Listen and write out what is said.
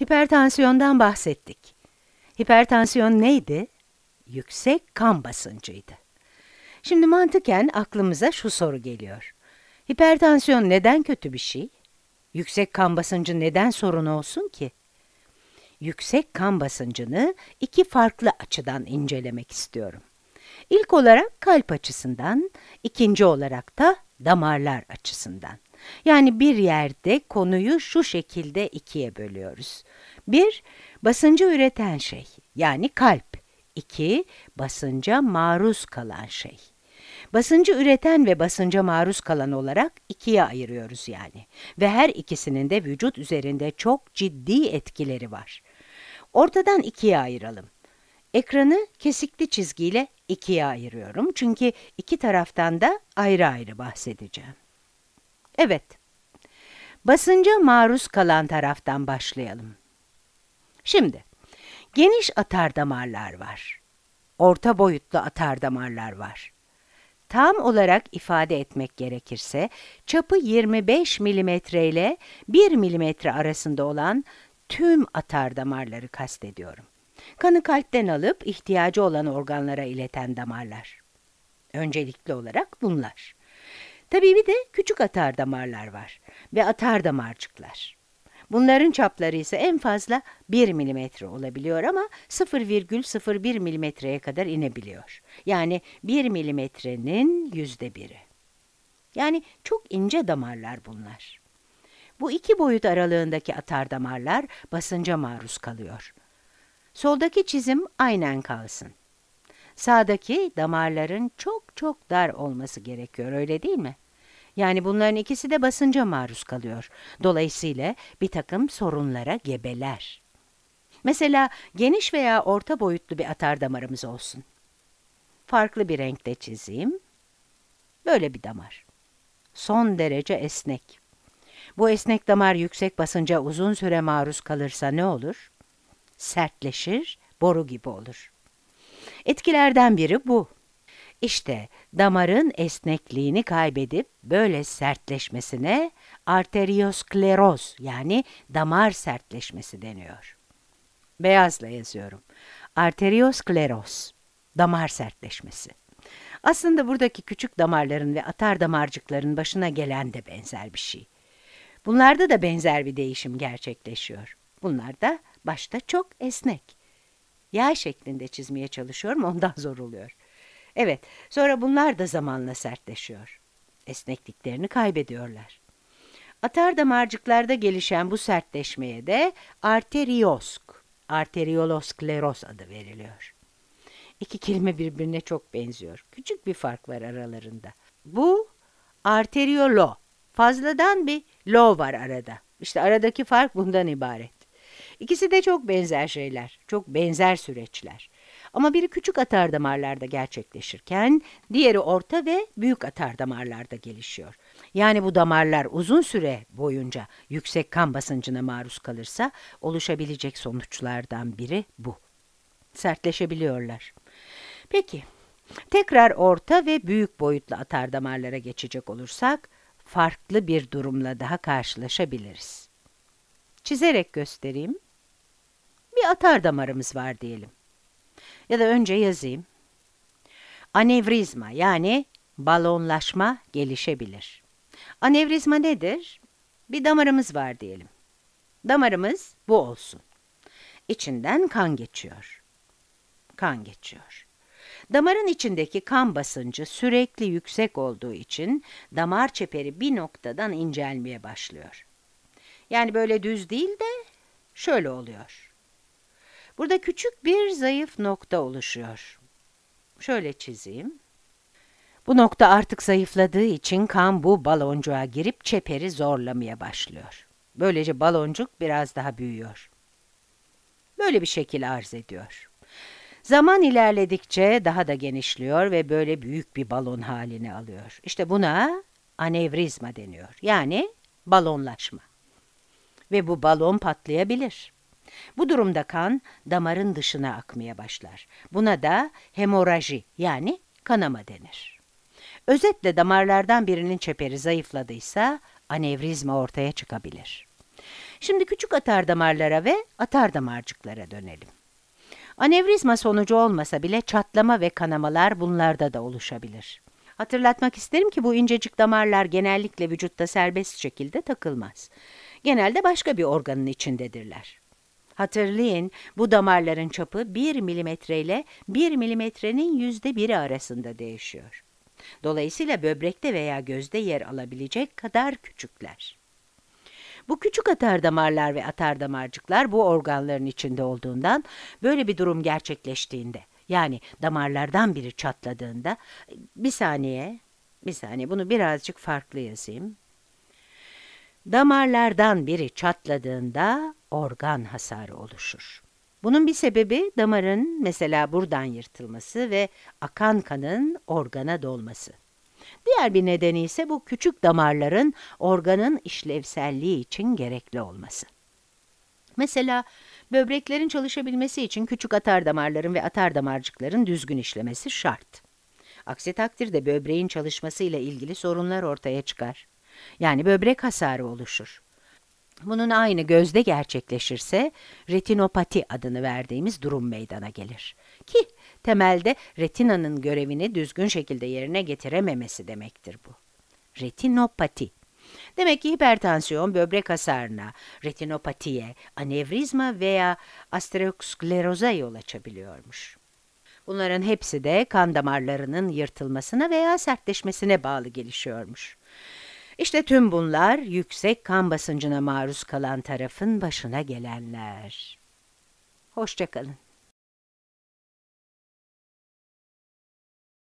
Hipertansiyondan bahsettik. Hipertansiyon neydi? Yüksek kan basıncıydı. Şimdi mantıken aklımıza şu soru geliyor. Hipertansiyon neden kötü bir şey? Yüksek kan basıncı neden sorun olsun ki? Yüksek kan basıncını iki farklı açıdan incelemek istiyorum. İlk olarak kalp açısından, ikinci olarak da damarlar açısından. Yani bir yerde konuyu şu şekilde ikiye bölüyoruz. 1. Basıncı üreten şey yani kalp. 2. Basınca maruz kalan şey. Basıncı üreten ve basınca maruz kalan olarak ikiye ayırıyoruz yani. Ve her ikisinin de vücut üzerinde çok ciddi etkileri var. Ortadan ikiye ayıralım. Ekranı kesikli çizgiyle ikiye ayırıyorum çünkü iki taraftan da ayrı ayrı bahsedeceğim. Evet, basınca maruz kalan taraftan başlayalım. Şimdi, geniş atardamarlar var. Orta boyutlu atardamarlar var. Tam olarak ifade etmek gerekirse, çapı 25 mm ile 1 mm arasında olan tüm atardamarları kastediyorum. Kanı kalpten alıp ihtiyacı olan organlara ileten damarlar. Öncelikli olarak bunlar. Tabii bir de küçük atar damarlar var ve atar damarcıklar. Bunların çapları ise en fazla 1 milimetre olabiliyor ama 0,01 milimetreye kadar inebiliyor. Yani 1 milimetrenin yüzde biri. Yani çok ince damarlar bunlar. Bu iki boyut aralığındaki atar damarlar basınca maruz kalıyor. Soldaki çizim aynen kalsın. Sağdaki damarların çok çok dar olması gerekiyor öyle değil mi? Yani bunların ikisi de basınca maruz kalıyor. Dolayısıyla bir takım sorunlara gebeler. Mesela geniş veya orta boyutlu bir atar damarımız olsun. Farklı bir renkte çizeyim. Böyle bir damar. Son derece esnek. Bu esnek damar yüksek basınca uzun süre maruz kalırsa ne olur? Sertleşir, boru gibi olur. Etkilerden biri bu. İşte damarın esnekliğini kaybedip böyle sertleşmesine arterioskleroz yani damar sertleşmesi deniyor. Beyazla yazıyorum. Arterioskleroz, damar sertleşmesi. Aslında buradaki küçük damarların ve atar damarcıkların başına gelen de benzer bir şey. Bunlarda da benzer bir değişim gerçekleşiyor. Bunlar da başta çok esnek yay şeklinde çizmeye çalışıyorum ondan zor oluyor. Evet sonra bunlar da zamanla sertleşiyor. Esnekliklerini kaybediyorlar. Atar damarcıklarda gelişen bu sertleşmeye de arteriosk, arterioloskleroz adı veriliyor. İki kelime birbirine çok benziyor. Küçük bir fark var aralarında. Bu arteriolo. Fazladan bir lo var arada. İşte aradaki fark bundan ibaret. İkisi de çok benzer şeyler, çok benzer süreçler. Ama biri küçük atardamarlarda gerçekleşirken diğeri orta ve büyük atardamarlarda gelişiyor. Yani bu damarlar uzun süre boyunca yüksek kan basıncına maruz kalırsa oluşabilecek sonuçlardan biri bu. Sertleşebiliyorlar. Peki, tekrar orta ve büyük boyutlu damarlara geçecek olursak farklı bir durumla daha karşılaşabiliriz. Çizerek göstereyim bir atar damarımız var diyelim. Ya da önce yazayım. Anevrizma yani balonlaşma gelişebilir. Anevrizma nedir? Bir damarımız var diyelim. Damarımız bu olsun. İçinden kan geçiyor. Kan geçiyor. Damarın içindeki kan basıncı sürekli yüksek olduğu için damar çeperi bir noktadan incelmeye başlıyor. Yani böyle düz değil de şöyle oluyor. Burada küçük bir zayıf nokta oluşuyor. Şöyle çizeyim. Bu nokta artık zayıfladığı için kan bu baloncuğa girip çeperi zorlamaya başlıyor. Böylece baloncuk biraz daha büyüyor. Böyle bir şekil arz ediyor. Zaman ilerledikçe daha da genişliyor ve böyle büyük bir balon halini alıyor. İşte buna anevrizma deniyor. Yani balonlaşma. Ve bu balon patlayabilir. Bu durumda kan damarın dışına akmaya başlar. Buna da hemoraji yani kanama denir. Özetle damarlardan birinin çeperi zayıfladıysa anevrizma ortaya çıkabilir. Şimdi küçük atar damarlara ve atar damarcıklara dönelim. Anevrizma sonucu olmasa bile çatlama ve kanamalar bunlarda da oluşabilir. Hatırlatmak isterim ki bu incecik damarlar genellikle vücutta serbest şekilde takılmaz. Genelde başka bir organın içindedirler. Hatırlayın bu damarların çapı 1 milimetre ile 1 milimetrenin yüzde biri arasında değişiyor. Dolayısıyla böbrekte veya gözde yer alabilecek kadar küçükler. Bu küçük atar damarlar ve atar damarcıklar bu organların içinde olduğundan böyle bir durum gerçekleştiğinde yani damarlardan biri çatladığında bir saniye bir saniye bunu birazcık farklı yazayım. Damarlardan biri çatladığında organ hasarı oluşur. Bunun bir sebebi damarın mesela buradan yırtılması ve akan kanın organa dolması. Diğer bir nedeni ise bu küçük damarların organın işlevselliği için gerekli olması. Mesela böbreklerin çalışabilmesi için küçük atar damarların ve atar damarcıkların düzgün işlemesi şart. Aksi takdirde böbreğin çalışmasıyla ilgili sorunlar ortaya çıkar. Yani böbrek hasarı oluşur. Bunun aynı gözde gerçekleşirse retinopati adını verdiğimiz durum meydana gelir. Ki temelde retinanın görevini düzgün şekilde yerine getirememesi demektir bu. Retinopati Demek ki hipertansiyon böbrek hasarına, retinopatiye, anevrizma veya asteroskleroza yol açabiliyormuş. Bunların hepsi de kan damarlarının yırtılmasına veya sertleşmesine bağlı gelişiyormuş. İşte tüm bunlar yüksek kan basıncına maruz kalan tarafın başına gelenler. Hoşçakalın.